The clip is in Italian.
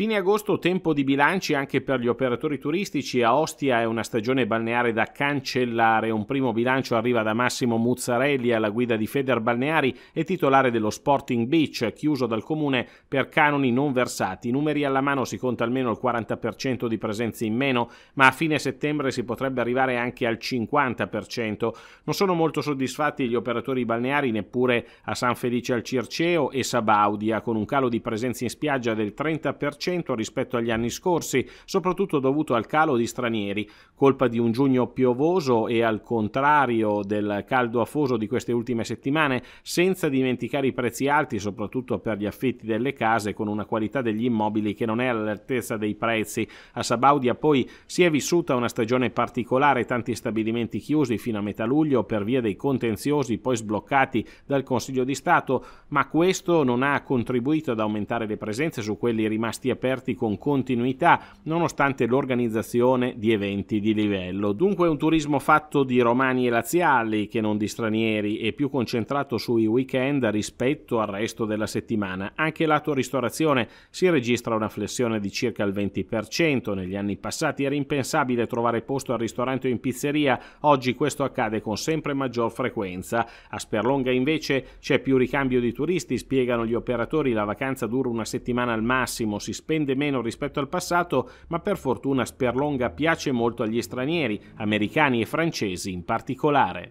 Fine agosto tempo di bilanci anche per gli operatori turistici, a Ostia è una stagione balneare da cancellare, un primo bilancio arriva da Massimo Muzzarelli alla guida di Feder Balneari e titolare dello Sporting Beach, chiuso dal comune per canoni non versati, numeri alla mano si conta almeno il 40% di presenze in meno, ma a fine settembre si potrebbe arrivare anche al 50%. Non sono molto soddisfatti gli operatori balneari neppure a San Felice al Circeo e Sabaudia, con un calo di presenze in spiaggia del 30%, 10% rispetto agli anni scorsi, soprattutto dovuto al calo di stranieri, colpa di un giugno piovoso e al contrario del caldo afoso di queste ultime settimane, senza dimenticare i prezzi alti soprattutto per gli affitti delle case con una qualità degli immobili che non è all'altezza dei prezzi. A Sabaudia poi si è vissuta una stagione particolare, tanti stabilimenti chiusi fino a metà luglio per via dei contenziosi poi sbloccati dal Consiglio di Stato, ma questo non ha contribuito ad aumentare le presenze su quelli rimasti a aperti con continuità nonostante l'organizzazione di eventi di livello. Dunque un turismo fatto di romani e laziali che non di stranieri e più concentrato sui weekend rispetto al resto della settimana. Anche lato ristorazione si registra una flessione di circa il 20%. Negli anni passati era impensabile trovare posto al ristorante o in pizzeria, oggi questo accade con sempre maggior frequenza. A Sperlonga invece c'è più ricambio di turisti, spiegano gli operatori, la vacanza dura una settimana al massimo, si spende meno rispetto al passato, ma per fortuna Sperlonga piace molto agli stranieri, americani e francesi in particolare.